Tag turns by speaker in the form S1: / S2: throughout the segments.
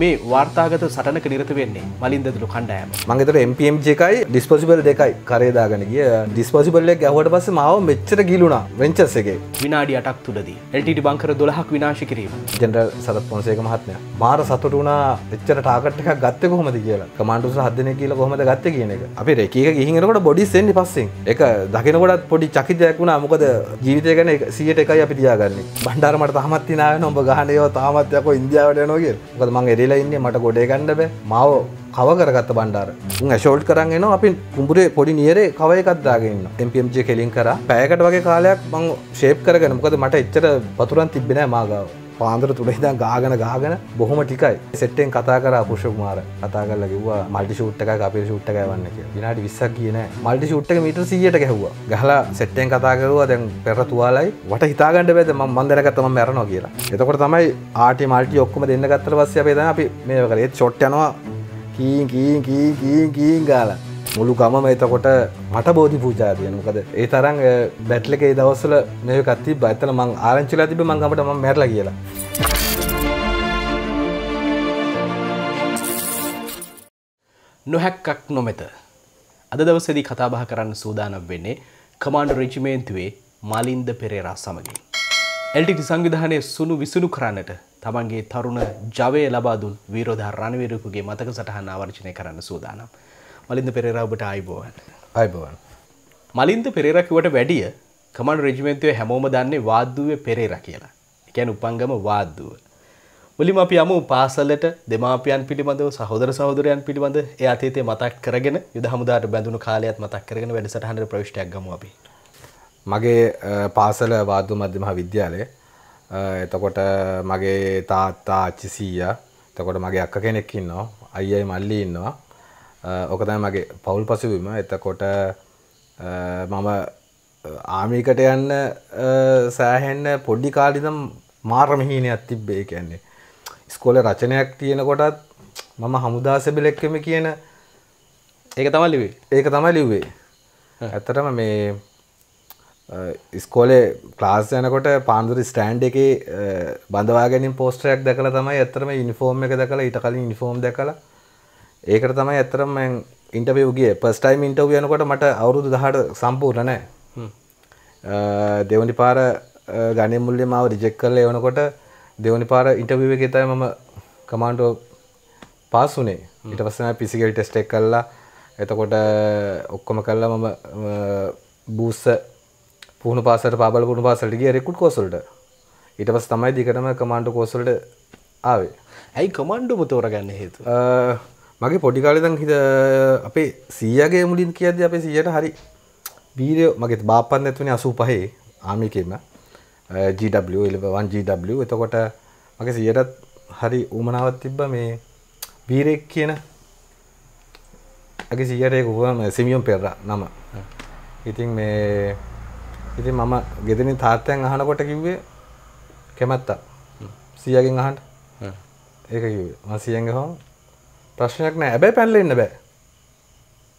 S1: මේ වාර්තාගත සටනක නිරත වෙන්නේ මලින්දදුරු කණ්ඩෑම
S2: මගේතර MPMජකයි ඩිස්පසිබල් දෙකයි කරේදාගෙන ගිය ඩිස්පසිබල්ලෙක් ඇහුවට පස මාව මෙච්චර ගිලුණා වෙංචස් එකේ විනාඩි අටක් තුළදී එල්ටට බංකර දොලහක් විනාශ කිරීම ජෙනරල් සරත් පොන්සේක මහත්මය මාර සතුට වුණා එච්චර ටාකට් එකක් ගත්ත කොහොමද කියලා කමාන්ඩුස හදන කියලා කොහොමද ගත්ත කියන එක අපි රෙකීක ගිහිනකොට බොඩි සෙන්ඩි පස්සෙන් එක දකිනකොටත් පොඩි චකිතයක් වුණා මොකද ජීවිතය ගැන සියට එකයි අපි තියාගන්නේ බණ්ඩාරමට තාමත් තිනාව නොඹ ගහනයෝ තාමත්යක ඉන්දියාවට යනෝගේ මොකද මගේ මැරිලා ඉන්නේ මට ගොඩේ ගණ්ඩ බෑ මාව කව කරගත්ත බණ්ඩාර ඇෂෝල්් කරන්න න අපි කුඹරේ පොඩි නියරේ කවයකත්දාගන්න එම්පම්ජ කෙලින් කර පෑකට වගේ කාලයක් මං ශේප් කරගෙන මොකද මට එච්චර පතුරන් තිබෙන මාගාව පාන්දර තුනෙහිදන් ගාගන ගාගන බොහොම ටිකයි සෙට්ටෙන් කතා කර පුෂකුමාර කතා කල කිවවා මල්ටි ෂුට්ටක අපේ ෂුට්ටක වන්න කිය විනාට විස්සක් කියන මල්ටි ෂුට්ටක මීට සියට ගැහවා ගහලා සෙට්ටෙන් කතා කරුවා දැන් පෙර තුවාලයි වට හිතාගන්නඩ බැත ම මන්දරගත්තම මැරනවා කියලා එතකොට තමයි ආටි මල්ටි ඔක්කම දෙන්න ගත්තර පස්ස අපේ තන අපි මේ කලේ චොට්ටයනවා කීන් කීන් කීන් කීන් කීන් ගාලා මුළු ගමම එතකොට මට බෝධි පූජාතිය මොකද ඒ තරන් බැට්ලක ඒ දවස්සල නය කත්ති බඇතල මං ආරංචිලා තිබ මංගමට ම මැරල කියලා නොහැක්කක් නොමැත අද
S1: දවසදි කතාබහ කරන්න සූදානම් වෙන්නේ කමාන්ඩ රජිමේන්තුවේ මලින්ද පෙරේරා සමගින්. එල්ටිටි සංවිධානය සුනු විසුණු කරන්නට තමන්ගේ තරුණ ජවය ලබාදුන් විරෝධ රණවිරකුගේ මතක සටහන් ආවර්චනය කරන්න සූදානම්. මලින්ද පෙරාවට අයිබෝවන් අයිබවන් මලින්ද පෙරරකිවට වැඩිය කමන් රජිමෙන්තය හැමෝම දන්නේ වාදුව පෙරේර කියලා එකැන් උපංගම වාදුව මුලිම අපි යමු පාසලට දෙමාපියන් පිළිබඳව සහෝදර සහෝදරයන් පිළිබඳ ඒ අතීතය මතක් කරගෙන යුද හමුදාට බැඳුණු කාලයත් මතක් කරගෙන වැඩසටහන ප්‍රවිශ්ටයක් ගම අපි
S2: මගේ පාසල වාදු මධ්‍යම විද්‍යාලය එතකොට මගේ තාත්තා අච්චිසීය තකොට මගේ අක්ක කෙනෙක්කින්නවා අයියි මල්ලි ඉන්නවා ඕකතයි මගේ පවුල් පසුවීම එතකොට මම ආමිකට යන්න සෑහෙන්න පොඩ්ඩි කාලිදම් මාර්මහිනයක් තිබ්බේ කියන්නේ ස්කොල රචනයක් තියෙනකොටත් මම හමුදාසබිලෙක්කම කියන ඒක තම ලිවේ ඒක තමයි ලිව්වේ ඇත්තටම මේ ඉස්කෝලේ ක්ලාස් යනකොට පාන්දුර ස්ටෑන්් එක බඳවාගෙනින් පෝස්ටරයක් දැකල තමයි ඇතරම ඉනිෆෝර්ම් එක දැකලා ඉට කලින් ඉනිෆෝර්ම් දැකලා ඒකට තමයි ඇතරම් ඉන්ටවියගේ පස්ටයිම් ඉන්ටව යනකොට මට අවුරුදු දහට සම්පූර්ණනෑ දෙවනි පාර ගනි මුල්ලි මාව රිජෙක් කරල එවනකොට දෙවනි පාර ඉන්ටවිව එකතයි මම කමාන්ඩෝ පාසුනේ ඉට පස්සන පිසිකල් ටෙස්ටෙක් කල්ලා එතකොට ඔක්කොම කල්ලා මම බූස පුහුණු පාසට පාබල පුුණු පාසලටිගේ රෙකුට් කෝසල්ට ඉට පස් තමයි දිකටම කමාන්ඩු කෝසල්ට ආවේ ඇයි කමන්්ඩුම තෝරගන්න හේතු මගේ පොඩිකාලදන් හිත අපේ සීයගේ මුලින් කියද අපේ සීයට හරි බීරය මගේ බාපන් ඇතුනේ අසූ පහේ ආමිකෙම GW11GW එතකොට මගේ සියටත් හරි උමනාවත් තිබ්බ මේ බීරෙක් කියන ඇගේ සියටය කොහම සිමියම් පෙර නම ඉතින් මේ ඉතින් මම ගෙදනින් තාත්තයන් අහනකොට කිව්වේ කැමැත්තා සියගෙන් අහන්ට ඒක කිව්වේ මසියග හෝ ප්‍රශ්නයක් නෑ හැබැයි පැනලා ඉන්න බෑ.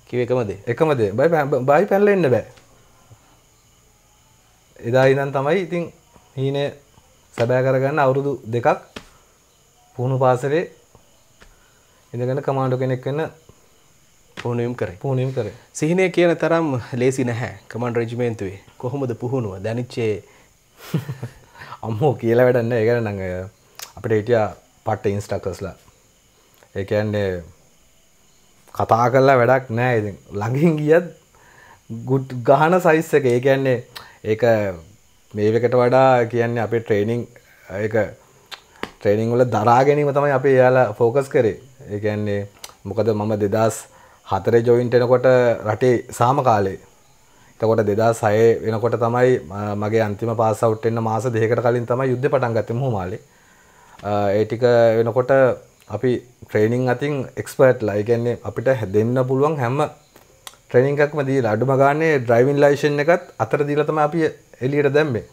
S2: කිව්ව එකම දේ. එකම දේ. බයි බයි පැනලා ඉන්න බෑ. එදා ඉඳන් තමයි ඉතින් හීනේ සැබෑ කරගන්න අවුරුදු දෙකක් පුහුණු පාසලේ ඉඳගෙන කමාන්ඩෝ කෙනෙක් වෙන්න පුහුණුවම් කරේ. පුහුණුවම් කරේ. සිහිනේ
S1: කියන තරම් ලේසි නැහැ කමාන්ඩෝ රෙජිමෙන්තුවේ. කොහොමද පුහුණුව? දැනිච්චේ
S2: අම්මෝ කියලා වැඩක් නැහැ. ඒ කියන්නේ අපිට හිටියා පට්ට ඉන්ස්ට්‍රක්ටර්ස්ලා ඒකන්නේ කතා කරලා වැඩක් නෑ ඉති ළඟින් ගියත් ගුට් ගහන සයිස් එක ඒකන්නේ ඒක මේකට වඩා කියන්නේ අපේ ට්‍රේනිං එක ට්‍රේනිං වල දරාගැනීම තමයි අපේ යාලා ෆෝකස් කරේ ඒකන්නේ මොකද මම දෙදස් හතරේ ජොයින්ට එනකොට රටේ සාම කාලේ එතකොට දෙදා සය වෙනකොට තමයි මගේ අන්තිම පාසවට්ෙන්න්න මාස දෙකට කලින් තමයි යුද්ධ පටන්ගතම හොමාලේ ඒටික වෙනකොට අපි ට්‍රේනිං අතින් එක්ස්පර්ට් ලයිගන්නේ අපිට හැදන්න පුළුවන් හැම ට්‍රේනිංක්ම දී අඩුම ගානේ ඩ්‍රයිවින් ලයිෂන් එකත් අතර දීලතම අපි එලියට දැම්බේ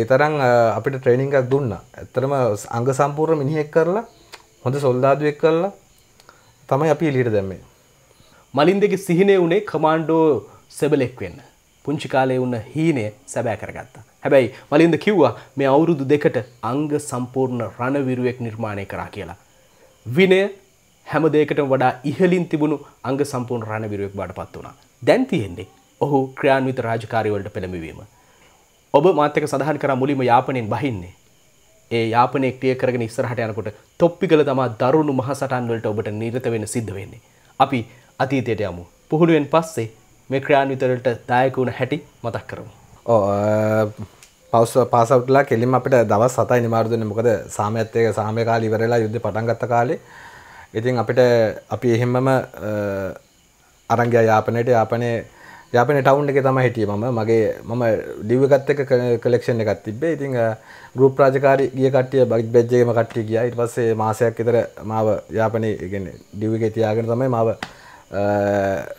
S2: ඒ තරම් අපිට ට්‍රේනිං එකක් දුන්න ඇත්තරම අංග සම්පූර්ණ මිනිහෙක් කරලා හොඳ සොල්දාදුවෙක් කරලා තමයි අපි එලියට දැම්මේ මලින් දෙක සිහිනේ වුණේ
S1: කමාන්්ඩෝ සෙබලෙක් වෙන්න පුංචි කාලේ වන්න හීනය සැබෑ කරගත්තා. හැබැයි මලින්ද කිව්වා මේ අවුරුදු දෙකට අංග සම්පූර්ණ රණවිරුවෙක් නිර්මාණය කරා කියලා. විනය හැම දෙයකටම වඩා ඉහලින් තිබුණු අංග සම්පූර්ණ රණවිරුවෙක් බවට පත් වුණා. දැන් තියෙන්නේ ඔහු ක්‍රියාන්විත රාජකාරිවලට පෙළඹවීම. ඔබ මාත් එක්ක සඳහන් කරා මුලින්ම යාපනයෙන් බහින්නේ. ඒ යාපනයේ ක්‍රිය කරගෙන ඉස්සරහට යනකොට තොප්පිගල තමා දරුණු මහසටන් වලට ඔබට නිරත වෙන්න සිද්ධ වෙන්නේ. අපි අතීතයට යමු. පුහුණුවෙන් පස්සේ මේ ක්‍රියාන්විත වලට දායක වුණ හැටි මතක් කරමු.
S2: ඔව් පවස පාසවටලා කෙලින් අපට දවස් සතයි නිමාරුදුන්න මොකද සාමයත්තයක සාමය කාල ඉවරලා යුද්ධ පටන්ගත්ත කාලේ ඉතින් අපිට අපි එහෙම්මම අරංගයා යාපනයට යාපනය යාපන ටවුන්් එක තම හිටිය මම මගේ මම ඩිවගත්තක කලෙක්ෂණ එකත් තිබේ ඉතිං ගරුප රාජකාරි ගිය කටිය බගි බැජ්ජේම කට්ටි ගිය ඉට පස්සේ මාසයක් එතර මාව යාපනය ඉගෙන ඩිවික තියාගෙන තමයි මාව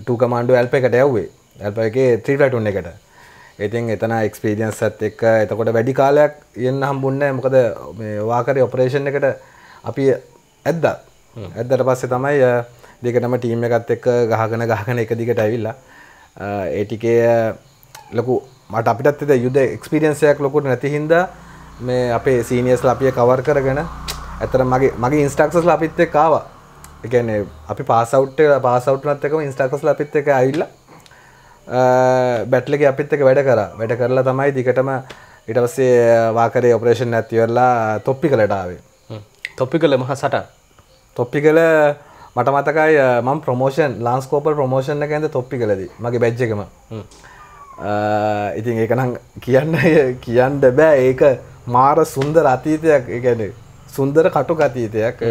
S2: ටූකමාණ්ඩු ඇල්ප එකට ඇව්වේ ඇල්ප එක ත්‍රීටුන් එකට ඉතින් එතන එක්ස්පීඩියන්ස් ඇත් එක්ක එතකොට වැඩි කාලයක් යන්න හම්බුන්න මොකද වාකරය ඔපරේෂණ එකට අපි ඇද්ද ඇද්දට පස්සේ තමයි දෙකටම ටීම් එකත් එක්ක ගහගෙන ගහගෙන එක දිගට ඇවිල්ලා ඒටිකේ ලොකු මට අපිටත් එද යුද එක්ස්පිරියන්සයක් ලොකුට නැති හින්දා මේ අපේ සීනියස් ලපිය කවර් කරගෙන ඇතර මගේ මගේ ඉන්ස්ටක්සස් ලපිත් එක්කාවා එකන්නේ අපි පාසවට් පාසවට් නත් එකම ඉන්ස්ටක්ස් ලපිත් එක ඇවිල්ලා බැට්ලක අපිත් එක වැඩ කර වැඩ කරලා තමයි දිකටම ඉටවස්සේ වාකරේ ඔපරේෂන් ඇතිවරලා තොප්පි කළටාවේ
S1: තොප්පි කළ මහ සට
S2: තොප්පි කළ මට මතකයි මම් ප්‍රමෝෂන් ලාන්ස්කෝපල් ප්‍රමෝෂණ ඇද තොප්පි කලද මගේ බැජ්ජකම ඉතින් ඒකනම් කියන්න කියන්න බෑ ඒක මාර සුන්දර අතීතයක් එකන සුන්දර කටු අතීතයක්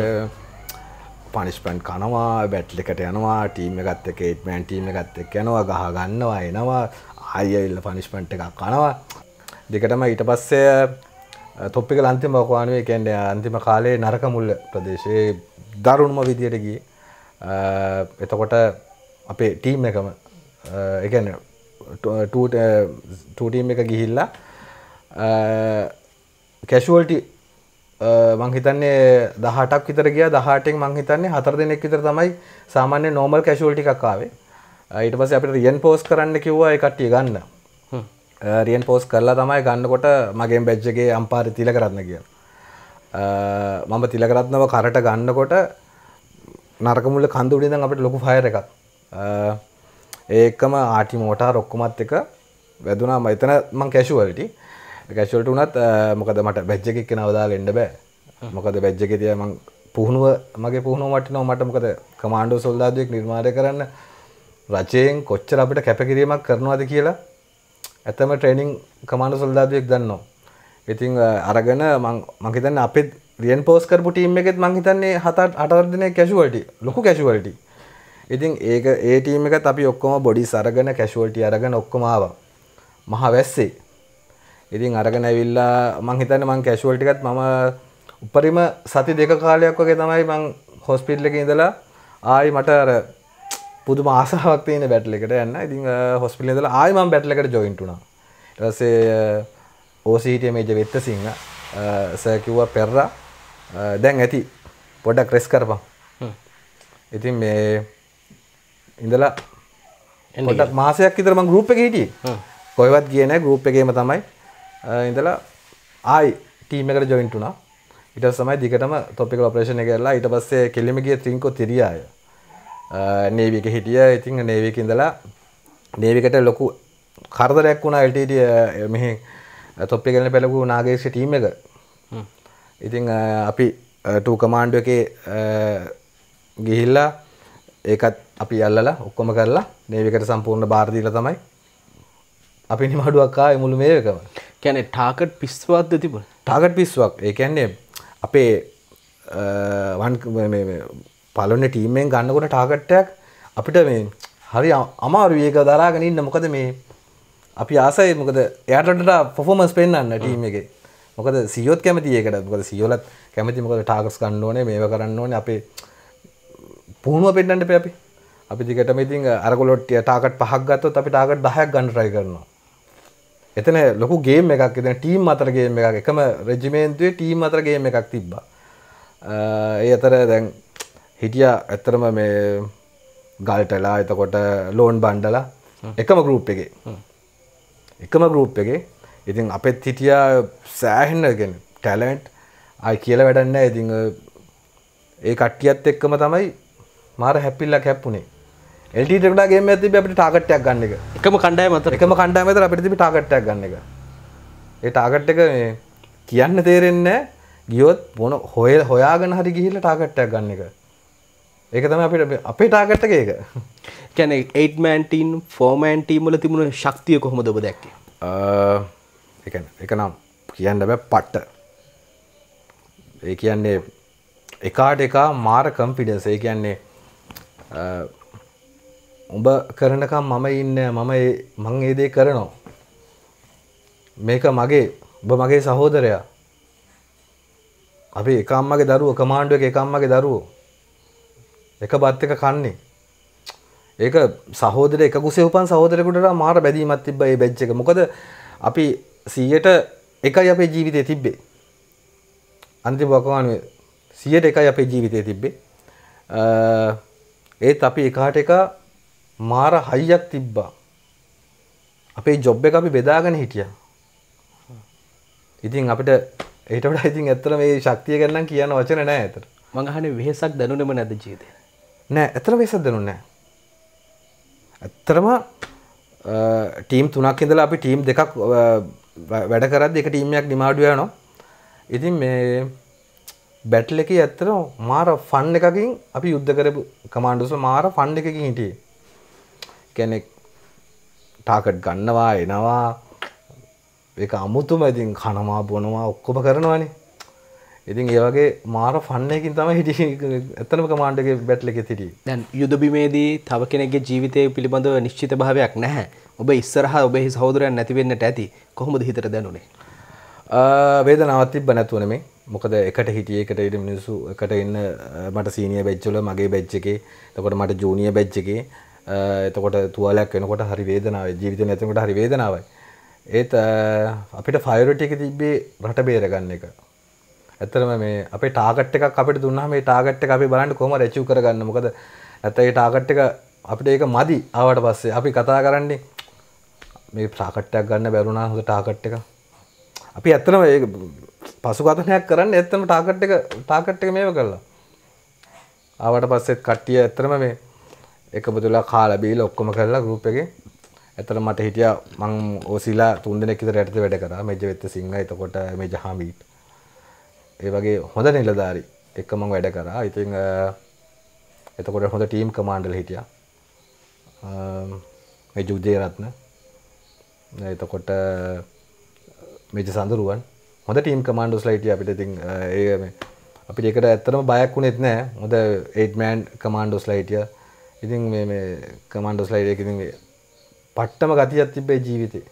S2: පනිස්්පන්් කනවා බැට්ලිකට යනවා ටීම එකත් එක ඒටමන් ටීම එකත් එක් යනවා ගහ ගන්නවා එනවා ආයඉල්ල පනිස්්පන්ට් එකක් කනවා දෙකටම ඊට පස්සේ තොප්පික අන්තිම බකවානුවේ කැන්ඩ අන්තිම කාලේ නරක මුල්ල ප්‍රදේශයේ දරුණුම විදියටගිය එතකොට අපේ ටීම් එකම එකන ටටීම් එක ගිහිල්ලා කැෂුවල්ටි මංහිතන්නේ දහටක් විතර ගිය දහටෙන් මංහිතන්නේ හතර දෙනෙක් විතර තමයි සාමාන්‍ය නෝමල් කැශුවල්ටි එකක්කාවේ ඊට පස්සේ අපිට රියන් පෝස් කරන්න කිව්වා ඒ කට්ටිය ගන්න රියන් පෝස් කරලා තමයි ගන්නකොට මගේ බැජ්ජගේ අම්පාරි තිල කරන්න කිය මම තිලකරත්නව කරට ගන්නකොට නරකමුල කඳුඩිද අපට ලොකු ෆයර එකක් ඒකම ආටි මෝටා රොක්කුමත් එක වැදුනා මතන මං කැශුවලටි කැශවලට වනත් මොකද මට බැජ්ජකෙක් නවදා එන්න බෑ මොකද බැජ්ජකෙ තිය මං පුහුණුව මගේ පුහුණු වටිනෝ මට මොකද කමාණ්ඩෝ සොල්දාදුවෙක් නිර්මාණය කරන්න රචයෙන් කොච්චර අපිට කැපකිරීමක් කරනවාද කියලා ඇතම ට්‍රේනිං කමාණ්ඩු සොල්දාදුවෙක් දන්නවා ඉතිං අරගෙන මංහිතන්න අපිත් රියන් පෝස් කරපු ටීම් එකෙත් මංහිතන්නේ හතත් අටර්දිනය කැශුවලටි ලොකු කැශුවලටි ඉතින් ඒක ඒටීම එක අපි ඔක්කොම බොඩි සරගෙන කැශුවල්ටි අරගෙන ඔක්කොමාව මහ වැස්සේ ඉතින් අරගෙන ඇවිල්ලා මං හිතන්න මං කැශුවල් ටිකත් මම උපරිම සති දෙක කාලයක් වගේ තමයි මං හොස්පිටල් එක ඉඳලා ආයි මට අර පුදුම ආසාවක් තියෙන බැටල් එකට යන්න. ඉතින් හොස්පිටල් ඉඳලා ආයි මම බැටල් එකට ජොයින්ට් වුණා. ඊට පස්සේ OCT මේජර් වෙත්තසිංහ සර් කිව්වා පෙරරා දැන් ඇති පොඩක් රෙස් කරපන්. ඉතින් මේ ඉඳලා පොඩක් මාසයක් විතර මං ගෲප් එකේ හිටියේ. කොහෙවත් ගියේ නැහැ ගෲප් එකේම තමයි ඉඳලා ආයි ටීමකට ජොයින්ටුනා ඉට සමයි දිකටම තොපික ඔපරේෂණ කරලා ඉට පස්සේ කෙලිමගේ තිංකෝ තිරියාය නේවික හිටිය ඉතිං නේවකින්දලා නේවිකට ලොකු කරදරයක් වුණා එල්ටඩිය මෙහි තොප්පි කරන පැලකු නාගේෂ ටීම එක ඉතිං අපි ටූකමාණ්ඩුව එක ගිහිල්ලා ඒකත් අපි අල්ලලා ඔක්කොම කරලා නේවිකට සම්පූර්ණ භාරදීල තමයි අපි නිමඩුවක්කා එමුළු මේකම කැනෙ ටාකට් පිස්වාද තිබ ටාගට් පිස්වක් ඒකන්නේ අපේ වන් පලොන්න ටීමෙන් ගන්නකොට ටාකට්ටයක් අපිට මේ හරි අමාරු ඒක දරාගෙන ඉන්න මොකද මේ අපි ආසයි මොකද එයටට පොෆෝමස් පෙන්න්න ටීම එක මොකද සියෝත් කැමති ඒකට මොකද සියෝලත් කැමති මොකද ටාකස් ගන්න ඕනේ මේව කරන්න ඕනේ අපේ පුහුණුව පෙන්න්නට පැපි අපි දිගටම ඉතින් අරකොලොට්ටිය ටාකට් පහක් ගත්තොත් අපි ටාකට් දහයක් ගන්න රයි කරනවා එතන ලොකු ගේම් එකක් එතන ටීම් අතරගේ එකක් එකම රජිමේන්තුවේ ටීම් අතරගේ එකක් තිබ්බා ඒ අතර දැන් හිටිය ඇත්තරම මේ ගල්ටලා එතකොට ලෝන් බන්්ඩලා එකම ගරුප් එක එකම ගරුප් එක ඉතින් අපත් හිටිය සෑහෙන්ගෙන ටැලන්ට් අයි කියල වැඩන්න ඉතිං ඒ කට්ටියත් එක්කම තමයි මාර හැපිල්ල කැප්පුුණේ එල්ටටක්ටාගේ ඇති අපට ටාකට්ටයක් ගන්න එක එකම කණ්ඩය මත එකම කණ්ඩා මතර අපිට තිබි ටාකට්ටක් ගන්න එක ඒ ටාකට් එක කියන්න තේරෙන්න ගියොත් බොන හොයල් හොයාගෙන හරි ගිහිල ටාකට්ටයක් ගන්න එක ඒක තම අපිට අපේ ටාකට්ටක එක කැන ඒමන්ටීන් ෆෝර්මන්ටීම්ල තිබුණ ශක්තිය කොහොමද ඔබ දැක්ක එක නම් කියන්න බැ පට්ට ඒ කියන්නේ එකාට එකා මාර කම්පිඩන්සේ කියන්නේ උඹ කරනකම් මම ඉන්න මම මං ඒ දේ කරනවා. මේක මගේ උඹ මගේ සහෝදරයා. අපි එකම්මගේ දරුවෝ කමාන්ඩුව එක එකම්මගේ දරුවෝ. එක බත් එක කන්නේ. ඒක සහෝදර එක කුසේ උපන් සහෝදරෙකුට මාර බැදීමක් තිබ්බා මේ බැච් එක. මොකද අපි 100ට එකයි අපේ ජීවිතේ තිබ්බේ. අන්තිම වකවානුවේ 100ට එකයි අපේ ජීවිතේ තිබ්බේ. ඒත් අපි එකාට එක මාර හයියක් තිබ්බා. අපේ ජොබ් එක අපි බෙදාගෙන හිටියා. ඉතින් අපිට ඒට වඩා ඉතින් ඇත්තට මේ ශක්තිය ගැන නම් කියන වචන නෑ ඇතට. මං අහන්නේ වෙහෙසක් දැනුනේම නැද්ද ජීවිතේ? නෑ ඇත්තට වෙහෙසක් දැනුනේ නෑ. ඇත්තටම ටීම් තුනක් ඉඳලා අපි ටීම් දෙකක් වැඩ කරද්දි එක ටීම් එකක් නිමාඩු යනවා. ඉතින් මේ බැටල් එකේ ඇත්තට මාර ෆන් එකකින් අපි යුද්ධ කරපු කමාන්ඩෝස්ව මාර ෆන් එකකින් හිටියේ. කෙනෙක් ටාකට් ගන්නවා එනවා එක අමුතුම ඉතින් කනවා බොනවා ඔක්කොම කරනවානේ ඉතින් ඒවගේ මාර ෆන්නයකින් තම හිටි ඇතනම කමාන්ඩගේ බැට්ලක තිටි දැන් යුදබිමේදී තව කෙනෙගේ ජීවිතය පිළිබඳව නිශ්චිත භාවයක් නැහැ ඔබ ඉස්සරහ ඔබෙහි සහෝදරයන් නැතිවෙන්නට ඇති කොහොමද හිතර දැනුනේ වේද නවත්තිබ නැතුවන මේ මොකද එකට හිටියකට ඉට මිනිසු එකට එන්න මට සීනිය බැච්චල මගේ බැච්ච එකේ තකොට මට ජූනිය බැච්ච එකේ එතකොට තුවලයක් වෙනකොට හරි වේදනාව ජීවිත නැතිකොට හරි වේදනාවයි ඒත් අපිට ෆයිරටික තිබ්බේ රට බේරගන්න එක ඇතරම මේ අප ටාගට් එකක් අපට දුන්න මේ ටාගට් එක අපි බලන්න කොම රැචු කරගන්න මොකද ඇතයි ටාගට් එක අපිට ඒක මදි ආවට පස්සේ අපි කතා කරන්නේ මේ ප්‍රාකට්ටයක් ගන්න බැරුණා හොඳ ටාකට් එක අපි ඇත්තනම ඒ පසුගතනයක් කරන්න ඇත්තම ටාකට් එක ටාකට් එක මේව කරලා ආවට පස්සෙත් කට්ටිය ඇත්තරම මේ එකම තුලා කාලා බීලා ඔක්කොම කරලා ගෲප් එකේ ඇතර මට හිටියා මං ඕසිලා තුන් දෙනෙක් විතර යටතේ වැඩ කරා මෙජ වෙත් සිංහ එතකොට මෙජ හාමීට් ඒ වගේ හොඳ නිලධාරි එක්ක මං වැඩ කරා ඉතින් එතකොට හොඳ ටීම් කමාන්ඩර් හිටියා මෙජ උදේරත්න එතකොට මෙජ සඳරුවන් හොඳ ටීම් කමාන්ඩෝස්ලා හිටියා අපිට ඉතින් ඒ අපිට ඒකට ඇත්තටම බයක් වුණෙත් නෑ හොඳ 8 මෑන් කමාන්ඩෝස්ලා හිටියා ඉතින් මේ කමන්ඩස් ලයිඩ එක පට්ටම ගතියක් තිබේ ජීවිතේ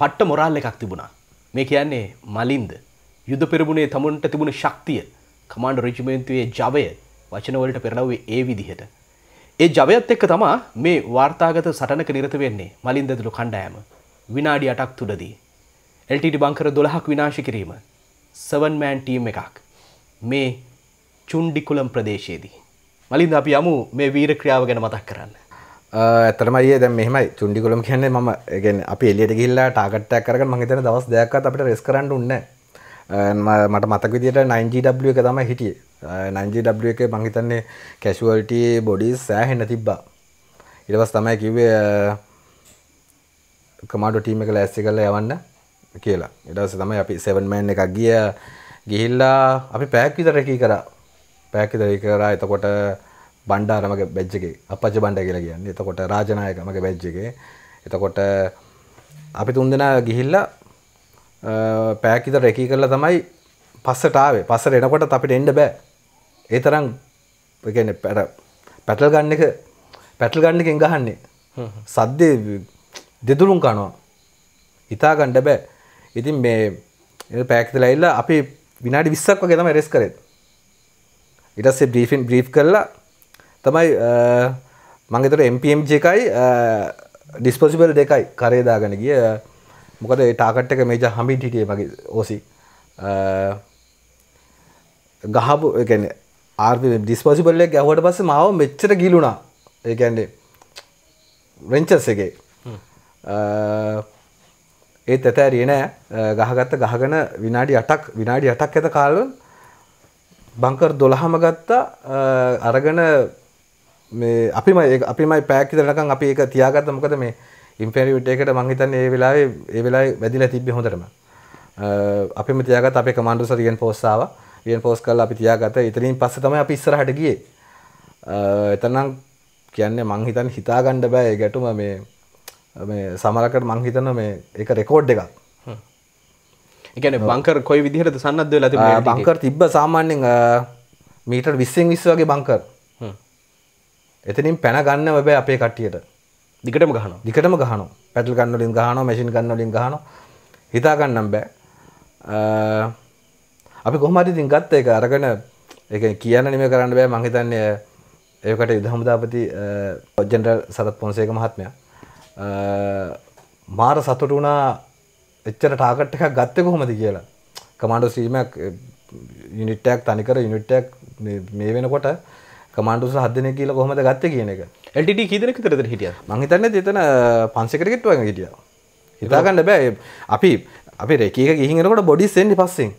S2: පට්ට මොරාල් එකක් තිබුණා මේ
S1: කියන්නේ මලින්ද යුද පෙරමුණේ තමුන්ට තිබුණ ශක්තිය කමාන්ඩ රජිමේන්තුවේ ජවය වචනවලට පෙරලවේ ඒ විදිහට. ඒ ජවයත් එක්ක තමා මේ වාර්තාගත සටනක නිරත වෙන්නේ මලින්දදුළු කණ්ඩායම විනාඩි අටක් තුඩදී. එල්ටඩි බංකර දොළහක් විනාශ කිරීම සවන්මෑන් ටීම් එකක් මේ චුන්ඩිකුලම් ප්‍රදේශයේදී. මලින් අපි යමු මේ වීර ක්‍රියාව ගැන මතක් කරන්න
S2: ඇතරමයි දැ මෙමයි චුන්ඩිකුලම් කියන්නේ ම ගෙන් අපි එලියට ගිල්ලා ටාගට්ටයක් කරග මහිතන දවස් දෙයක් අපට රෙස් කරන්න උන්න මට මතක විදියට 9GW එක තම හිටිය 9GW එක මංහිතන්නේ කැශුවල්ට බොඩිස් සෑහෙන්න තිබ්බා ඉඩවස් තමයි කිවේ කමාඩ ටීම එක ලෑස්සි කරල යවන්න කියලා ඉඩස තමයි අපි සෙවන්මන් එකක් ගිය ගිහිල්ලා අපි පැක් විතරකී කරා පැකිද කරා එතකොට බණ්ඩාරමගේ බැජ්ජගේ අපච්ච බණ්ඩ කියලා කියන්නේ එතකොට රාජනායක මගේ බැජ්ජගේ එතකොට අපි තුන්දෙනා ගිහිල්ලා පෑකිද රැකී කරලා තමයි පස්සට ආවේ පස්සට එනකොට අපිට එන්න බෑ ඒ තරම් කියන්නේ පැට පැටල් ගන්න එක පැටල් ගන්න එකෙන් ගහන්නේ සද්දේ දෙදුරුම් කනවා හිතා ගන්න බෑ ඉතින් මේ පැකිදලා ඉල්ල අපි විනාඩි 20ක් වගේ තමයි රෙස් කරේ ඉටස්සේ බ්‍රීෆින් බ්‍රී් කරලා තමයි මංගතට MPMජ එකයි ඩිස්පොසිබල් දෙකයි කරේදාගෙන ගිය මොකද ටාකට් එක මේජ හමින් හිටිය මගේ ඕසි ගහපු එකන ආර්ි ඩිස්පොසිබල්ලෙක් ඇහුවට පස්ස මාව මෙච්චර ගිලුණා ඒකන්නේ රෙන්චස් එකේ ඒත් ඇතැරිය නෑ ගහගත්ත ගහගන විනාඩි අටක් විනාඩි අටක් ඇත කාලුන් බංකර් දොළහම ගත්තා අරගන අපිම අපිමයි පැක්කිදරනකම් අපි එක තියාගත්ත මොකද මේ ඉම්පැරිවිට එකට මංහිතන් ඒ වෙලා ඒ වෙලා වැදිලා තිබ්බ හොඳරම අපිම තියාගත් අපේ කමන්ඩු සරියෙන් පෝස්සාාව ියෙන් පෝස් කල් අපි තියාගත ඉතරින් පස්ස තම අපි ඉස්සරහට ගිය එතනම් කියන්නේ මංහිතන් හිතාගණ්ඩ බෑ ගැටුම මේ සමරකට මංහිතන මේ එක රෙකෝඩ් එකක්
S1: එකන බංකර කොයි විදිහට සන්නද ලති බංකර
S2: තිබ්බ සාමාන්‍යෙන් මීටර් විස්සෙන් විස්ස වගේ බංකර් එතනින් පැන ගන්න වැබෑ අපේ කට්ටියට දිකටම ගහන දිකටම ගහන පැටල් ගන්නලින් ගහන මැසින් ගන්නලින් ගහන හිතාගන්නම් බෑ අපි කොහමටිතින් ගත්ත එක අරගන එක කියන්න නිම කරන්න බෑ මංහිතන්නේ ඒකට යුදහමුදාපති ජෙන්ඩල් සතත් පොන්සේක මහත්මය මාර සතුට වනා එච්චර ටාකට් එකක් ගත්තය කොහොමද කියලා කමාන්ඩෝ සීමක් යුනිට්ටක් තනිකර යුනිට්ටක් මේ වෙනකොට කමාන්ඩු සහදන කියල කොහමද ගත්ත කියන එක එල්ට කීදනක තරද හිටිය මහිතන්න දෙතන eh, පන්සකරගෙට්ව හිටිය හිතාගන්න බෑ අපි අපි රැකක ගිහිෙනකොට බොඩි සෙන්ඩි පස්සෙන්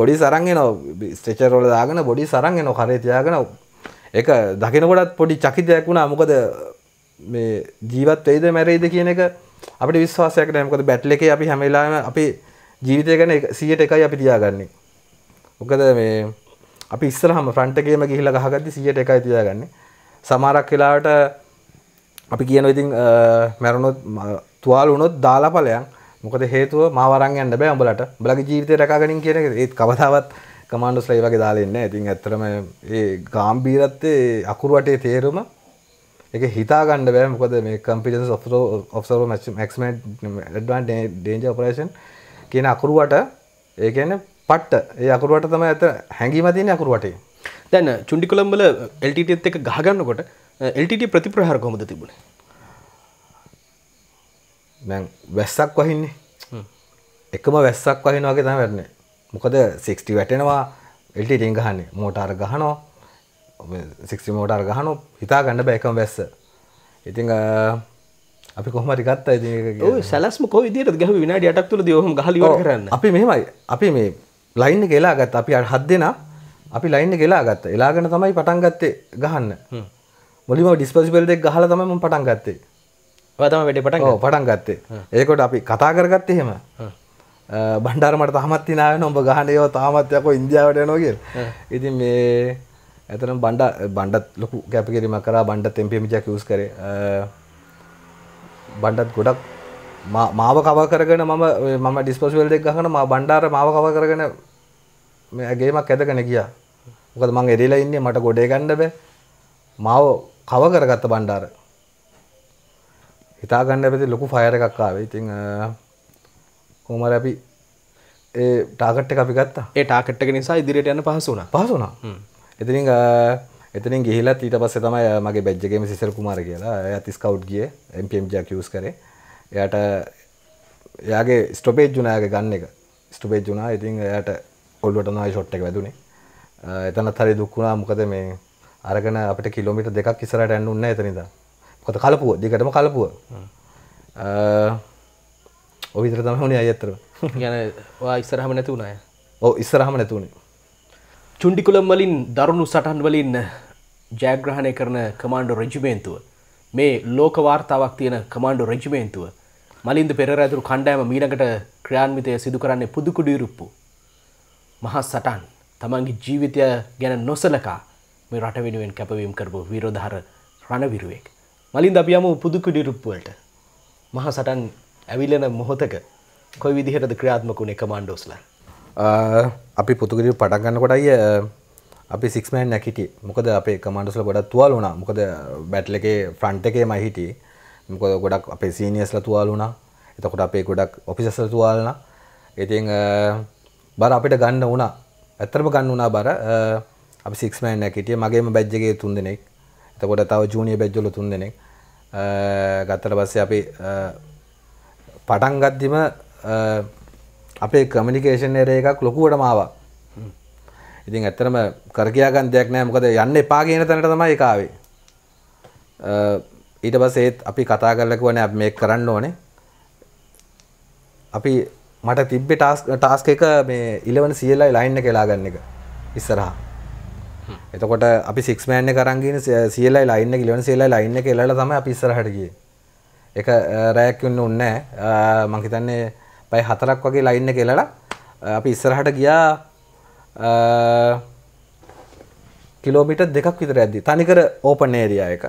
S2: බොඩි සරන්ගෙන ස්ටේචරෝල දාගන බොඩි සරන්ගෙන කරේ තියාගෙන එක දකිනකොටත් පොඩි චකිතයක් වුණා මොකද මේ ජීවත් වෙයිද මැරෙයිද කියන එක අපිට විශ්වාසයක් නැහැ මොකද බැටල් එකේ අපි හැම වෙලාවෙම අපේ ජීවිතය ගැන 100ට එකයි අපි තියාගන්නේ. මොකද මේ අපි ඉස්සරහම ෆ්‍රන්ට් එකේම ගිහිල්ලා ගහගද්දි 100ට එකයි තියාගන්නේ. සමහරක් වෙලාවට අපි කියන ඉතින් මැරුණොත් තුවාල වුණොත් දාලා ඵලයන්. මොකද හේතුව මාව අරන් යන්න බෑ උඹලට. උඹලගේ ජීවිතය රැකගනින් කියන එක ඒත් කවදාවත් කමාන්ඩෝස්ලා ඒ වගේ දාලා ඉන්නේ නැහැ. ඉතින් ඇත්තටම ඒ ගැඹීරත්තේ අකුරු වටේ තේරුම එක හිතාගන්න බෑ මොකද මේ කම්පිටන් ඔසර් මක්ම ඩන් ඩේන්ජ ඔපරේෂන් කියන අකුරුවට ඒකන පට්ට ඒ අකුරුවට තම ඇත හැඟීම තින අකුරුවටේ දැන චුන්ඩි කොළම්බල එල්ටට එක ගහගන්නකොට එල්ට ප්‍රතිප්‍රහර කොමද තිබුණ මැ වැස්සක් වහින්නේ එකම වැස්සක් වහිනවාගේ තම වැරන්නේ මොකද සික්ටි වැටෙනවා එල්ට ටෙන් ගහන්නේ මෝටාර ගහනවා සික්මෝටර් ගහනු හිතා ගන්න බෑකම් වැස්ස ඉතිං අපි කොහමරි ගත්ත ඇති සැලස්ම කොයිදර ගැහ විනාඩ අටක් තුළ දයෝහම ගහලි කරන්න අපි මෙමයි අපි මේ ලයින්න කියලා ගත් අපි අත් හත් දෙෙන අපි ලයින්න කියලා ගත්ත එලාගෙන තමයි පටන් ගත්තේ ගහන්න මුලිම ඩිස්පසිබල් දෙක් ගහල තමම පටන් ගත්තේ
S1: වතම වැඩ පට පටන්
S2: ගත්තේ ඒකොට අපි කතා කරගත්ත හෙම බණ්ඩාරමට තහමත් තිනාව නොඹ ගහනයෝ තාමත්යකෝ ඉන්දියාවට නොගේ ඉතින් මේ ඇතනම් බණ්ඩ බණ්ඩත් ලොකු කැපකිරීමක් කරා බණ්ඩත් එම්පමිචක් යස් කර බණ්ඩත් ගොඩක් මාව කව කරගෙන මම මම ඩිස්පස්වල් දෙක් ගහන ම බණ්ඩාර මාව කව කරගෙන ඇගේමක් ඇදගෙන කිය මොකද මං එඩිලා ඉන්නේ මට ගොඩේ ගණ්ඩ බෑ මාව කව කරගත්ත බණ්ඩාර හිතා ගණ්ඩ පැති ලොකු ෆයර එකක් ආවේ ඉතිං කොමර අපි ඒ ටාකට්ට අපි ගත්තා ඒ ටාකට්ක නිසා ඉදිරියට යන්න පහසුන පහසුනා එතිනින් එතනින් ගිහිලත් ඊට පස්සේ තමයි මගේ බැජ්ජගේම සිසර කුමාර කියලා ඇතිස් කවුට් ගිය MPMජක් යස් කරේ එයට එයාගේ ස්ටොපේජ් ජුනායගේ ගන්න එක ස්ටුපේජ් ජුනා ඉතින් එයට ඔල්ුවටනයි ෂොට් එක වැදුනේ එතනත් හරි දුක්ුණා මොකද මේ අරගෙන අපට කිලෝමිට දෙකක් ඉසරට ඇන්න උන්න එතනිද කොත කලපුුව දිකටම කලපුුව ඔවිතර තම හුණේ අයත්තර
S1: ගැන වා ඉස්සරහම නැතුුණය
S2: ඕ ඉස්සරහම නැතුුණේ චුන්ඩිකුලම් වලින්
S1: දරුණු සටන් වලින් ජයග්‍රහණය කරන කමාන්්ඩු රජිමේන්තුව මේ ලෝක වාර්තාවක් තියෙන කමාන්්ඩු රජිමේන්තුව මලින්ද පෙරඇතුරු කණ්ඩෑම මීනකට ක්‍රියාන්විතය සිදු කරන්නේ පුදුකුඩියුරුප්පු මහා සටන් තමන්ගේ ජීවිතය ගැන නොසලකා මේ රට වෙනුවෙන් කැපවීම් කරපු විරෝධහර රණවිරුවෙක් මලින් දබියම පුදුකුඩිරුප්පුවලට මහා සටන් ඇවිලෙන මොහොතක කොයි විදිහටද
S2: ක්‍රියාත්මකුණේ කමාන්්ඩෝස්ලා අපි පුතුගිරි පටන්ගන්න කොටයි අපි සික්මෑන් නැකිට මොකද අපේ කමන්ඩුස්ල ගොඩත් තුවල් වුණා මොකද බැට්ල එකේ ෆ්‍රන්ට් එකේ මහිටි මොකද ගොඩක් අපේ සීනියස්ල තුවල් වුණා එතකොට අපේ ගොඩක් ඔපිසස්ල තුවාලන ඉතිං බර අපිට ගන්න වුණා ඇත්තරම ගන්න වුණා බර අපි සික්මෑන් නැකිටිය මගේම බැජ්ජගේ තුන් දෙනෙක් එතකොට තව ජූනිය බැජ්ජල තුන් දෙනෙක් ගත්තට පස්සේ අපි පටන්ගත්දිම අපේ කමිනිිකේෂන් එර එකක් ලොකුවට මාව ඉතින් ඇත්තරම කරකයාගන් දෙයක් නෑ මොකද යන්න එපා කියන තැනට තමයි කාවේ ඊට පස්සේත් අපි කතා කරලකුවන ඇ මේ කරන්න ඕනේ අපි මට තිබ්බෙ ටාස්ක එක මේ ඉලවන සියල්ලයි ලයින්න කෙලාගන්න එක ඉස්සරහා එතකොට අපි සික්මෑන්න කරන්ගෙන සියලයි ලයින්න ගිලවන සේලා ලයින්න කෙලලා තම අපි ඉස්සරහටගිය එක රෑක් වෙන්න උන්නෑ මංහිතන්නේ පයි හතරක් වගේ ලයින්න කෙලලා අපි ඉස්සරහට ගියා කිලෝමිට දෙකක් විතර ඇද්දි තනිකර ඕපන් ඒරියා එක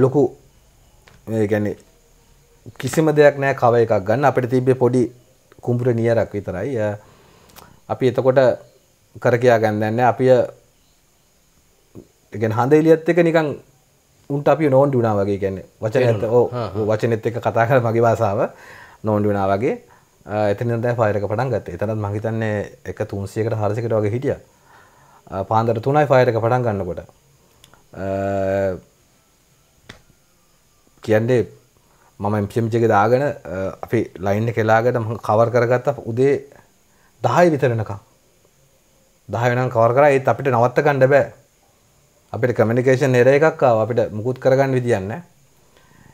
S2: ලොකු ගැන කිසිම දෙයක් නෑ කව එකක් ගන්න අපිට තිබ්බේ පොඩි කුම්පුර නියරක් විතරයි අපි එතකොට කර කියයා ගැන්දන්න අපිය ගෙන් හඳ එලියත් එක නිකං උන්ට අපි නෝන්ඩ වුණා වගේ ගැන්න වචන ඇත ඕ වචනෙත් එක කතා කර මගේ වාසාව නෝන්ඩුනා වගේ එතනද පයරක පටන් ගත්ත එතනත් මහිතන්නේ එක තුන්සියකට හරසිකට වගේ හිටිය පාන්දර තුනයි ෆයරක පටන් ගන්නකොට කියන්නේ මම එම්පියම්ජක දාගෙන අපි ලයින්න කෙලාගට කවර් කරගත්ත උදේ දහයි විතරනකා දහයනම් කවර කර ඒත් අපිට නවත්ත ගණ්ඩ බෑ අපිට කමිනිිකේෂන් නෙර එකක්කා අපිට මුකුත් කරගන්න විදියන්න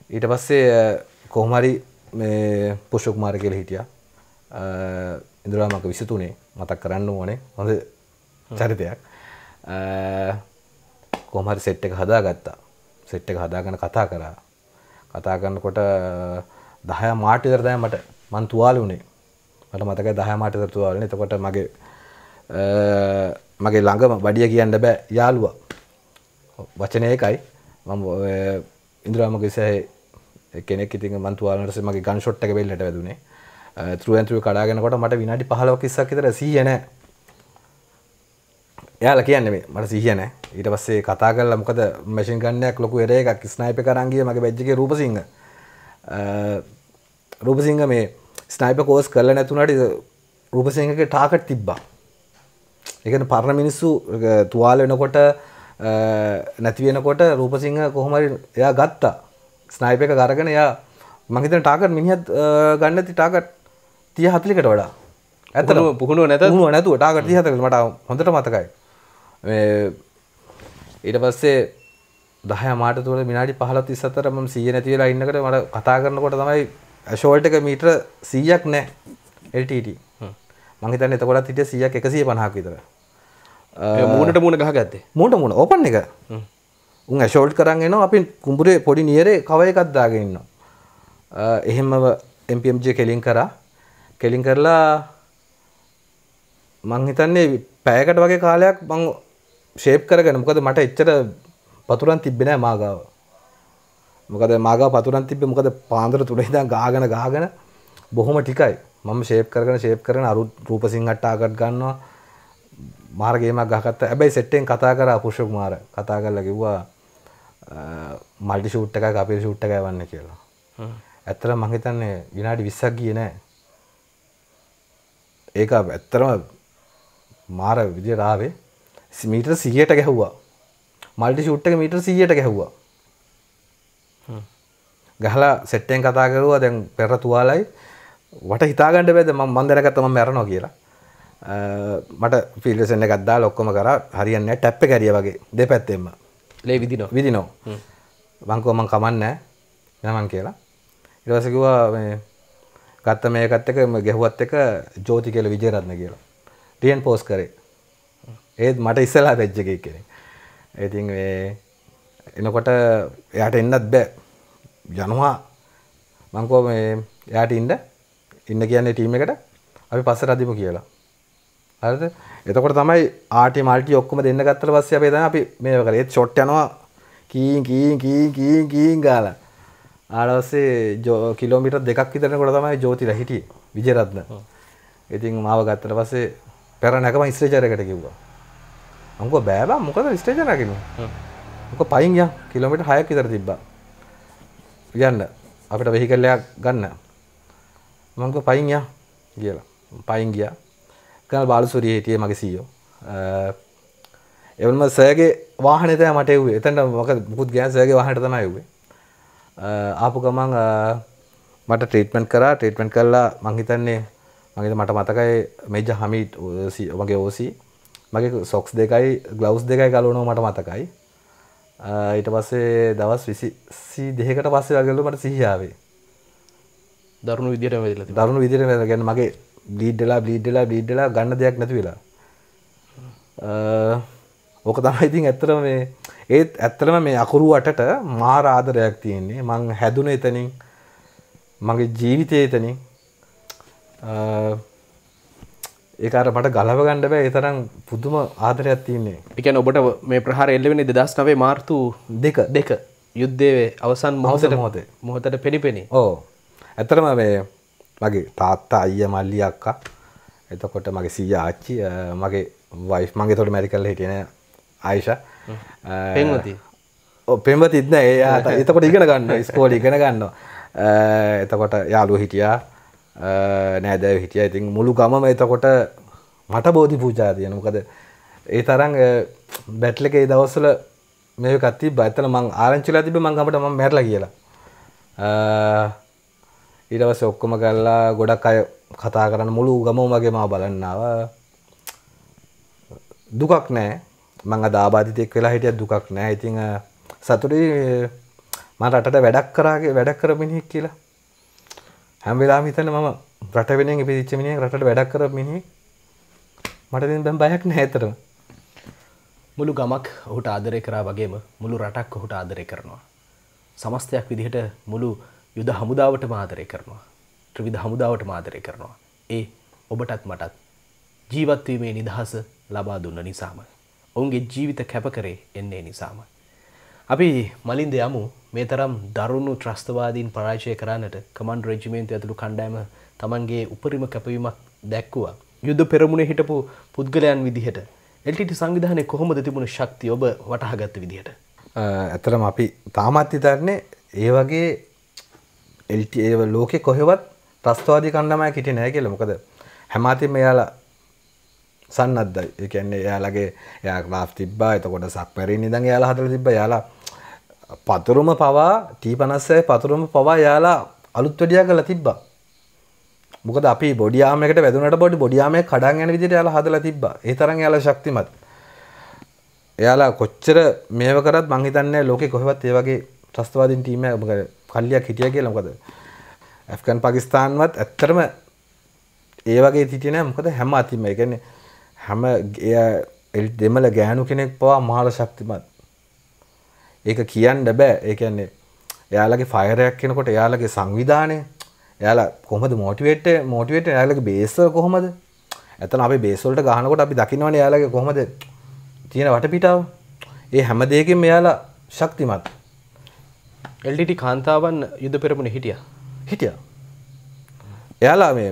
S2: ඊට පස්සේ කොහමරි මේ පුෂකුමාර කියල හිටිය ඉඳරාමක විසතුනේ මතක් කරන්න ඕනේ හොඳ චරිතයක් කොමහරි සෙට් එක හදා ගත්තා සෙට් එක හදාගන කතා කරා කතා කරන්නකොට දහය මාටිදරදය මට මන් තුවාල වුණේ මට මතක දහ මාටිදර තුවාලන එතකොට මගේ මගේ ළඟම බඩිය කියන්න බෑ යාළුවා වචනය එකයි ඉන්ද්‍රාමක විසය කෙනෙක් ඉතින් මන්තුවාලට මගේ ගන් ෂොට් එක බෙල්ලට වැදුනේ තරුවන්තුරු කඩාගෙනකොට මට විනාඩි 15ක් 20ක් විතර සීය නැහැ එයාලා කියන්නේ මේ මට සීය නැහැ ඊට පස්සේ කතා කරලා මොකද මැෂින් ගන් එකක් ලොකු එරේ එකක් ස්නයිපර් එකක් අරන් ගියේ මගේ බැජ් එකේ රූපසිංහ රූපසිංහ මේ ස්නයිපර් කෝස් කරලා නැතුණාට රූපසිංහගේ ටාගට් තිබ්බා ඒ කියන්නේ පරණ මිනිස්සු තුවාල වෙනකොට නැති වෙනකොට රූපසිංහ කොහොම හරි එයා ගත්තා ස්නයිප එක ගරගෙන යා මහිතන ටාකට මිනිහත් ගන්න ති ටාකට් තිය හතලිකට වඩා ඇතන පුහුණුව නැත ුව නැතු ටාකට හතක මට හොඳට මතකයි ඊට පස්සේ දහය මාට තුළ මිනාඩි පහලත් ඉස්සතරම සීය නැතිවෙලා ඉන්නකට මට කතා කරනකොට තමයි ඇශෝල්ට එක මීට්‍ර සීයක් නෑ එල්ටට මහිතන එතකොටත් හිටිය සියක් එකසිය පණහක් විතර මූනට මුණ ගහ ගත්තේ මූට මුණ ඕපන් එක උන් ඇෂෝල්ට් කරන්න එනවා අපි කුඹුරේ පොඩි නියරේ කව එකක් දාගෙන ඉන්නවා එහෙම MPMG කෙලින් කරා කෙලින් කරලා මං හිතන්නේ පැයකට වගේ කාලයක් මං ෂේප් කරගෙන මොකද මට එච්චර පතුරන් තිබ්බේ නැහැ මාගාව මොකද මාගාව පතුරන් තිබ්බේ මොකද පාන්දර 3 ඉඳන් ගාගෙන ගාගෙන බොහොම ටිකයි මම ෂේප් කරගෙන ෂේප් කරගෙන අරු රූපසිංහට ආකට් ගන්නවා මාර්ගේමක් ගහගත්තා. හැබැයි සෙට් එකෙන් කතා කරා පුෂ කුමාර කතා කරලා කිව්වා මල්ටි ෂූට් එකක් අපේ ෂූට් එක යවන්න කියලා ඇත්තට මං හිතන්නේ විනාඩි 20ක් ගියේ නෑ ඒක ඇත්තටම මාර විදියට ආවේ මීටර් 100ට ගැහුවා මල්ටි ෂූට් එක මීටර් 100ට ගැහුවා ගහලා සෙට් එකෙන් කතා කරුවා දැන් පෙර තුවාලයි වට හිතා ගන්න බෑද මම මන් දැනගත්තා මම මැරෙනවා කියලා මට ෆිල්ඩ් සෙන් එකක් දාලා ඔක්කොම කරා හරියන්නේ නැහැ ටැප් එක ඇරියා වගේ දෙපැත්තෙම ලේ විදින විදිනෝ බංකුවමන් කමන්න යනමන් කියලා ඉරවසකිවා ගත්ත මේකත් එක ගැහුවත් එක ජෝති කියල විජයරත්න කියලා ටියන් පෝස් කරේ ඒත් මට ඉස්සලා පැච්ච එකක් කෙනෙ ඉතින් එනකොට එයට එන්නත් බෑ ජනවා මංකෝ එයාට ඉන්ඩ ඉන්න කියන්නේ ටීම එකට අපි පස්ස රදිමු කියලා හරද එතකොට තමයි ආටි මල්ටි ඔක්කොම දෙන්න ගත්තට පස්සේ අපි දැන් අපි මේව කරේ ඒත් ෂොට් යනවා කීන් කීන් කීන් කීන් කීන් ගාලා ආරවසේ ජෝ කිලෝමීටර් දෙකක් විතරනකොට තමයි ජෝතිලා හිටියේ විජයරත්න. ඉතින් මාව ගත්තට පස්සේ පෙර නැකම ස්ටේජර් එකට කිව්වා. අංකෝ බෑ බා මොකද ස්ටේජර් එකකින්. මොක පයින් යන් කිලෝමීටර් 6ක් විතර තිබ්බා. යන්න අපිට වෙහිකල් එකක් ගන්න. මම කිව්වා පයින් යන් කියලා. පයින් ගියා. කනල් බාලුසුරිය හිටිය මගේ සීෝ එවම සෑගේ වාහනතය මට ව් එතට මක මුකුත් ගෑන් සෑගේ වාහට තම යුවේ ආපු ගමන් මට ට්‍රීටමෙන්් කරා ට්‍රීටමෙන්් කරලා මංහිතන්නේ මගේ මට මතකයි මෙජ හමිට මගේ ඕසි මගේ සොක්ස් දෙකයි ගලවස් දෙකයි ගලුණු මට මතකයි ඊට පස්සේ දවස් විසි දෙකට පස්සේ වගල්ලු මට සිහියාවේ දරුණු විදිර දරුණු විදිර ගැන මගේ බ්ලීඩ්ඩලා බ්ලීඩ්ඩලා බ්ලීඩ්ඩලා ගන්න දෙයක් නැති වෙලා ඕක තමයි ඉතින් ඇත්තර මේ ඒත් ඇත්තරම මේ අකුරු අටට මාර ආදරයක් තියෙන්නේ මං හැදුන එතනින් මගේ ජීවිතය එතනින් ඒකාර මට ගලව ගණ්ඩ බෑ තරම් පුදුම ආදරයක් තියන්නේ
S1: එකන ඔබට මේ ප්‍රහාර එල්ලවෙනි දෙදස් නවේ මාර්තු දෙක දෙක යුද්ධේ අවසන් මහසට මොහොතේ
S2: මොහොතට පෙනි පෙනි ඕ ඇතරම මේ මගේ තාත්තා අයිය මල්ලි අක්කා එතකොට මගේ සීය ආච්චි මගේ වයිෆ් මගේ තොට මැරි කල්ල හිටියන ආයිෂ පෙන්වති පෙම තිත්න ඒ එතකොට ඉගෙන ගන්න ස්කෝල ඉගෙන ගන්න එතකොට යාලු හිටියා නෑදෑ හිටිය ඉතින් මුළු ගමම එතකොට මට බෝධි පූජා තියන මොකද ඒ තරන් බැට්ලක ඒ දවස්සල මේකත්ති බඇතල මං ආරංචිලා තිබ මංගමට ම මැරල කියලා ඊටවස ඔක්කොම කරලා ගොඩක් අය කතා කරන්න මුළු ගම මගේ මා බලන්නාව දුකක් නෑ මං අදාබාධිතෙක් වෙලා හිටිය දුකක් නෑ ඉතිං සතුරි මට රටට වැඩක් කරාගේ වැඩක් කරමිනිෙක් කියලා හැම් වෙලා හිතන මම රට වෙන පිච්චමිනිය රට වැඩක් කර මිනි මට බැම් බයක් නෑතරම
S1: මුළු ගමක් ඔහුට ආදරය කරා වගේම මුළු රටක් ඔහුට ආදරය කරනවා සමස්තයක් විදිහට මුළු යුද හමුදාවට මාදරය කරනවා ත්‍රවිධ හමුදාවට මාදරය කරනවා ඒ ඔබටත් මටත් ජීවත්වීමේ නිදහස ලබා දුන්න නිසාම ඔවුන්ගේ ජීවිත කැපකරේ එන්නේ නිසාම අපි මලින්ද යමු මේ තරම් දරුණු ත්‍රස්තවාදීන් පරාජය කරන්නට කමන් රජිමේන්තු ඇතුළු කණ්ඩෑම තමන්ගේ උපරිම කැපවීමක් දැක්වවා යුද්ධ පෙරමුණ හිටපු පුද්ගලයන් විදිහට එල්ටිට සංවිධානය කොහොමද තිබුණ ශක්ති ඔබ වටහගත්ත විදිහට
S2: ඇතරම අපි තාමත්්‍යතරන්නේ ඒ වගේ එල්ටඒ ලෝකෙ කොහෙවත් ප්‍රස්ථවාදී කණ්ඩමය කිටි නෑ කියල මොකද හැමතිම එයාලා සන්නද්දයි එකන්නේ එයාලගේ එයා ග්‍රාෆ් තිබ්බා එතකොට සක්පැරි නිදන් යාලා හදල තිබ යාලා පතුරුම පවා ටී පනස්සය පතුරුම පවා යාලා අලුත් වැඩියා කල තිබ්බා මොකද අපි බොඩියාමකට වැදුනට බොඩි බොඩියාමේ කඩන් යන විදිට යාලා හදලා තිබ්බා ඒ තරම් යාලා ශක්තිමත් එයාලා කොච්චර මේව කරත් මං හිතන්නේ ලෝකෙ කොහෙවත් ඒ වගේ ත්‍රස්තවාදීන් ටීමයක් මොකද කල්ලියක් හිටිය කියලා මොකද ඇෆ්කන් පකිස්තාන්වත් ඇත්තරම ඒ වගේ තිටින මොකද හැම අතිම එකන්නේ හැම එල් දෙමල ගෑනු කෙනෙක් පවා මහල ශක්තිමත් ඒක කියන්න බෑ ඒකන්නේ එයාලගේ ෆයරයක් කෙනකොට එයාලගේ සංවිධානය එයාලා කොහමද මෝටිවේට මෝටිවේට යාලගේ බේස කොහොමද ඇතන අපි බේසොල්ට ගහනකොට අපි දකිනවන යාලගේ කොහොමද තියෙන වටපිටාව ඒ හැම දෙයකින් මෙයාලා ශක්තිමත් එල්ඩිටි කාන්තාවන් යුද පෙරමුණ හිටිය හිටිය එයාලා මේ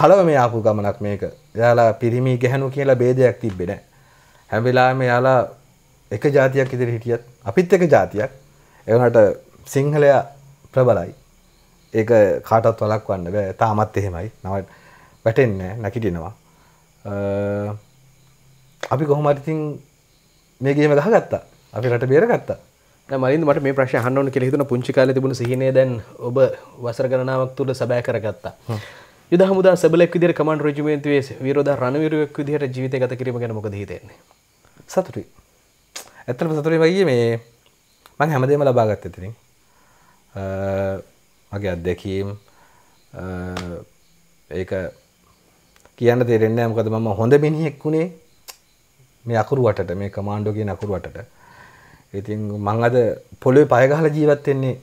S2: කලව මේ ආපු ගමනක් මේක යාලා පිරිමි ගැහැනු කියලා බේදයක් තිබෙන හැබිලාම යාලා එක ජාතියක් ඉදිරි හිටියත් අපිත් එක ජාතියක් එවනට සිංහලයා ප්‍රබලයි ඒක කාටත් වලක් වන්න බෑ තාමත් එහෙමයි නවට වැටෙන්න නැකිටිනවා අපි කොහොමරිතින් මේගේම ගහ ගත්තා අපි රට බේර ගත්තා මලින් මට මේ ප්‍රශ හන්නුන් කෙ
S1: හිතුන පුංචි කාල තිබුණ සිහිනේ දැන් ඔබ වසර ගණනාවක් තුළ සබෑ කරගත්තා යුද හමුදා සබලක් විදිර කමන් රජමේන්තුවේ විරෝධ රණවිරුවක් විදිහට ජීවිත ගත කිරීම ගැන මොකද හිතෙන්නේ
S2: සතුටුයි ඇත්තටම සතුටුයි වගේ මේ මම හැමදේම ලබාගත්තේ ඉතින් මගේ අත්දැකීම් ඒක කියන්න තේරෙන්නේ නැහැ මොකද මම හොඳ මිනිහෙක් උනේ මේ අකුරු වටට මේ කමාන්ඩෝ කියන අකුරු වටට ඉතින් මං අද පොළොේ පයගහල ජීවත්වෙන්නේ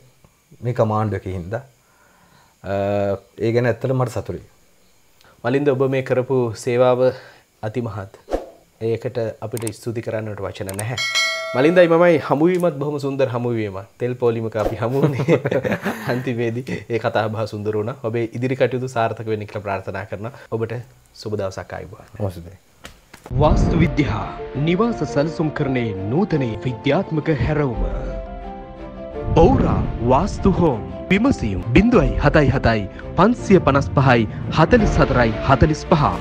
S2: මේ කමාණ්ඩක හින්ද ඒ ගැන ඇත්තට මට සතුරි මලින්ද ඔබ මේ කරපු සේවාව අතිමහත් ඒකට අපිට
S1: ස්තුති කරන්නට වචන නැහැ මලින්දයි මයි හමුවීමත් බොහම සුන්දර හමුවීම තෙල් පොලිමක අපි හමුවනේ අන්තිමේදී ඒ කතා බහ සුන්දරුණ ඔබේ ඉදිරි කටයුතු සාර්ථක වෙනිකල ප්‍රාර්ථනා කරන ඔබට සුබදවසක් අයිබවා මොසදේ වාස්තු විද්‍යා නිවාස සැලසුම් කරණයේ නූතනයේ විද්‍යාත්මක හැරවුම. ඔවුරා වාස්තු හෝම් විමසීම් බිඳුවයි හතයි හතයි පන්සිය පනස් පහයි හතලිස් හතරයි හතලිස් පහා.